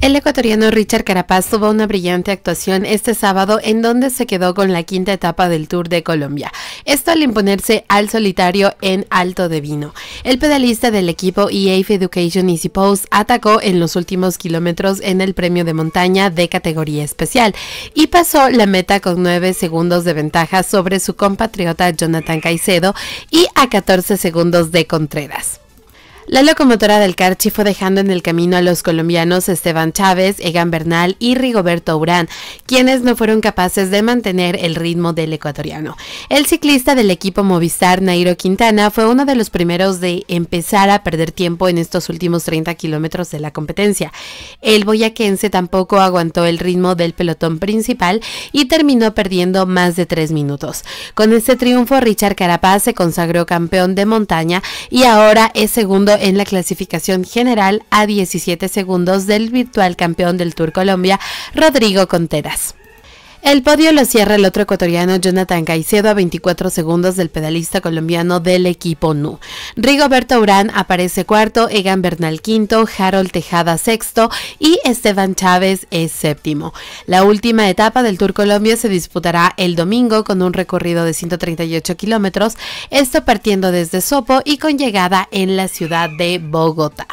El ecuatoriano Richard Carapaz tuvo una brillante actuación este sábado en donde se quedó con la quinta etapa del Tour de Colombia, esto al imponerse al solitario en Alto de Vino. El pedalista del equipo EAF Education Easy Post atacó en los últimos kilómetros en el premio de montaña de categoría especial y pasó la meta con 9 segundos de ventaja sobre su compatriota Jonathan Caicedo y a 14 segundos de Contreras. La locomotora del Carchi fue dejando en el camino a los colombianos Esteban Chávez, Egan Bernal y Rigoberto Urán, quienes no fueron capaces de mantener el ritmo del ecuatoriano. El ciclista del equipo Movistar, Nairo Quintana, fue uno de los primeros de empezar a perder tiempo en estos últimos 30 kilómetros de la competencia. El boyaquense tampoco aguantó el ritmo del pelotón principal y terminó perdiendo más de 3 minutos. Con este triunfo, Richard Carapaz se consagró campeón de montaña y ahora es segundo en la clasificación general a 17 segundos del virtual campeón del Tour Colombia, Rodrigo Conteras. El podio lo cierra el otro ecuatoriano Jonathan Caicedo a 24 segundos del pedalista colombiano del equipo NU. Rigoberto Urán aparece cuarto, Egan Bernal quinto, Harold Tejada sexto y Esteban Chávez es séptimo. La última etapa del Tour Colombia se disputará el domingo con un recorrido de 138 kilómetros, esto partiendo desde Sopo y con llegada en la ciudad de Bogotá.